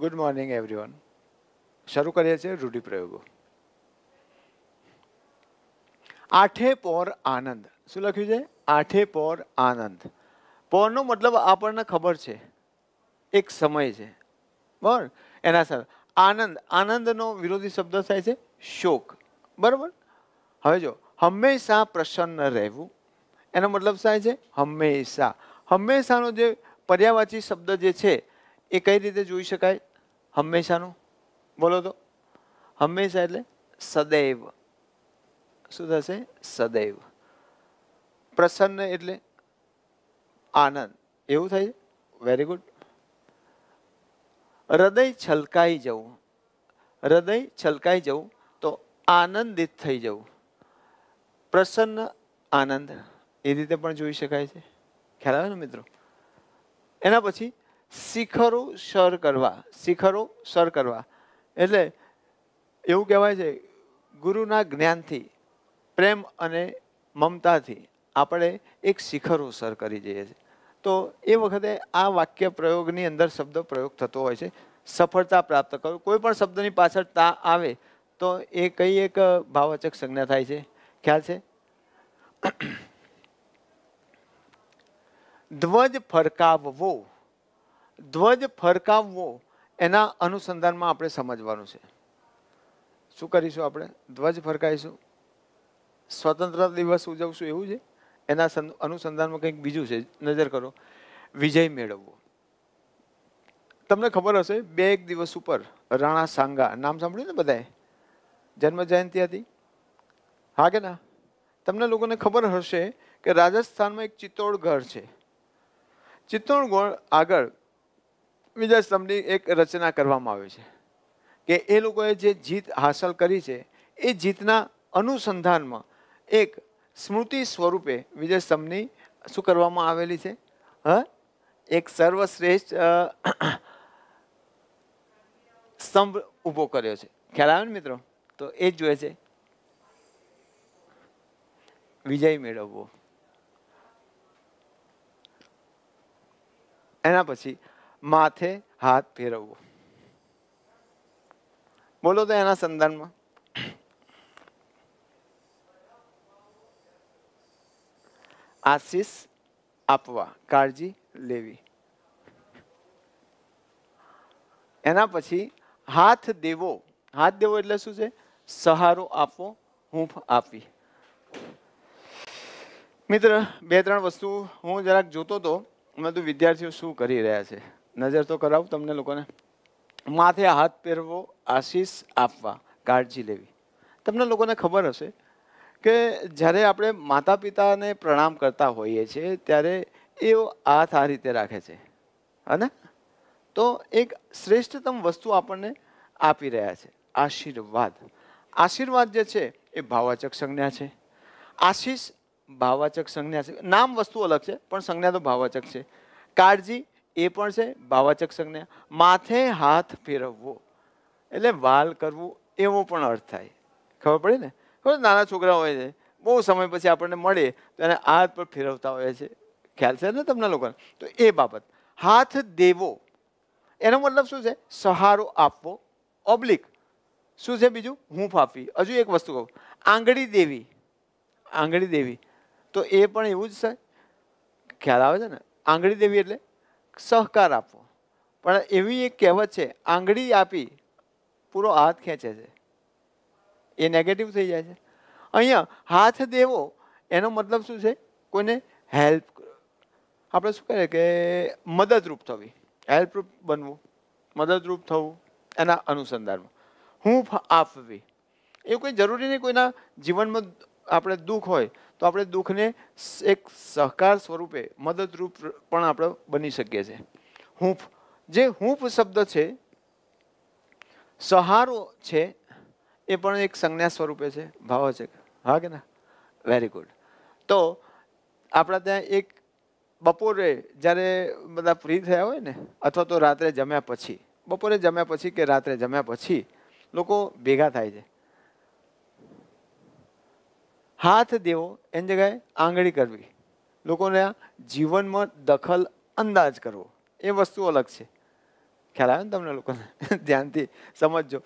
good morning everyone શરૂ કરીએ છીએ રૂઢિપ્રયોગો આઠે પોર આનંદ શું લખ્યું છે આઠે પોર આનંદ પોરનો મતલબ આપણને ખબર છે એક સમય છે બરાબર એના સર આનંદ આનંદનો વિરોધી શબ્દ થાય છે શોક બરાબર હવે જો હંમેશા પ્રસન્ન રહેવું એનો મતલબ થાય છે હંમેશા હંમેશાનો જે પર્યાવાચી શબ્દ જે છે એ કઈ રીતે જોઈ શકાય હંમેશાનું બોલો તો હંમેશા એટલે સદૈવ શું થશે સદૈવ પ્રસન્ન એટલે આનંદ એવું થાય વેરી ગુડ હૃદય છલકાઈ જવું હૃદય છલકાઈ જવું તો આનંદિત થઈ જવું પ્રસન્ન આનંદ એ રીતે પણ જોઈ શકાય છે ખ્યાલ આવે ને મિત્રો એના પછી શિખરો સર કરવા શિખરો સર કરવા એટલે એવું કહેવાય છે ગુરુના જ્ઞાનથી પ્રેમ અને મમતાથી આપણે એક શિખરો સર કરી જઈએ છીએ તો એ વખતે આ વાક્ય પ્રયોગની અંદર શબ્દ પ્રયોગ થતો હોય છે સફળતા પ્રાપ્ત કરો કોઈ પણ શબ્દની પાછળ તા આવે તો એ કઈ એક ભાવવાચક સંજ્ઞા થાય છે ખ્યાલ છે ધ્વજ ફરકાવવો ધ્વજ ફરકાવવો એના અનુસંધાનમાં આપણે સમજવાનું છે શું કરીશું આપણે ધ્વજ ફરકાવીશું સ્વતંત્રતા દિવસ ઉજવશું એવું છે એના અનુસંધાનમાં કંઈક બીજું છે નજર કરો વિજય મેળવવો તમને ખબર હશે બે એક દિવસ ઉપર રાણા સાંગા નામ સાંભળ્યું ને બધાએ જન્મ જયંતિ હતી હા કે ના તમને લોકોને ખબર હશે કે રાજસ્થાનમાં એક ચિત્તોડગઢ છે ચિત્તોડગઢ આગળ વિજય સ્તંભની એક રચના કરવામાં આવી છે કે એ લોકોએ જે જીત હાંસલ કરી છે એ જીતના અનુસંધાનમાં એક સ્મૃતિ સ્વરૂપે વિજય સ્તંભની શું કરવામાં આવેલી છે હ એક સર્વશ્રેષ્ઠ સ્તંભ ઊભો કર્યો છે ખ્યાલ આવે ને મિત્રો તો એ જ જોઈએ છે વિજય મેળવવો એના પછી માથે હાથ ફેરવવો બોલો તો એના સંદર્ભમાં આશીષ આપવા કાળજી લેવી એના પછી હાથ દેવો હાથ દેવો એટલે શું છે સહારો આપવો હૂંફ આપવી મિત્ર બે ત્રણ વસ્તુ હું જરાક જોતો હતો મેં તો વિદ્યાર્થીઓ શું કરી રહ્યા છે નજર તો કરાવું તમને લોકોને માથે હાથ પહેરવો આશીષ આપવા કાળજી લેવી તમને લોકોને ખબર હશે કે જ્યારે આપણે માતા પિતાને પ્રણામ કરતા હોઈએ છીએ ત્યારે એઓ હાથ આ રીતે રાખે છે હે તો એક શ્રેષ્ઠતમ વસ્તુ આપણને આપી રહ્યા છે આશીર્વાદ આશીર્વાદ જે છે એ ભાવાચક સંજ્ઞા છે આશીષ ભાવાચક સંજ્ઞા છે નામ વસ્તુ અલગ છે પણ સંજ્ઞા તો ભાવાચક છે કાળજી એ પણ છે ભાવાચક સંજ્ઞા માથે હાથ ફેરવવો એટલે વાલ કરવું એવો પણ અર્થ થાય ખબર પડે ને ખબર નાના છોકરા હોય છે બહુ સમય પછી આપણને મળે તો એને હાથ પર ફેરવતા હોય છે ખ્યાલ છે ને તમને લોકોને તો એ બાબત હાથ દેવો એનો મતલબ શું છે સહારો આપવો ઓબ્લિક શું છે બીજું હું ફાપી હજુ એક વસ્તુ કહું આંગળી દેવી આંગળી દેવી તો એ પણ એવું જ છે ખ્યાલ આવે છે ને આંગળી દેવી એટલે સહકાર આપવો પણ એવી એક કહેવત છે આંગળી આપી પૂરો હાથ ખેંચે છે એ નેગેટિવ થઈ જાય છે અહીંયા હાથ દેવો એનો મતલબ શું છે કોઈને હેલ્પ આપણે શું કહીએ કે મદદરૂપ થવી હેલ્પરૂપ બનવું મદદરૂપ થવું એના અનુસંધાનમાં હું આપવી એ કોઈ જરૂરી નહીં કોઈના જીવનમાં આપણે દુઃખ હોય તો આપણે દુઃખને એક સહકાર સ્વરૂપે મદદરૂપ પણ આપણે બની શકીએ છીએ હૂંફ જે હૂંફ શબ્દ છે સહારો છે એ પણ એક સંજ્ઞા સ્વરૂપે છે ભાવ છે હા કે ના વેરી ગુડ તો આપણા ત્યાં એક બપોરે જ્યારે બધા ફ્રી થયા હોય ને અથવા તો રાત્રે જમ્યા પછી બપોરે જમ્યા પછી કે રાત્રે જમ્યા પછી લોકો ભેગા થાય છે હાથ દેવો એની જગ્યાએ આંગળી કરવી લોકોના જીવનમાં દખલ અંદાજ કરવો એ વસ્તુ અલગ છે ખ્યાલ આવે ને તમને લોકોને ધ્યાનથી સમજજો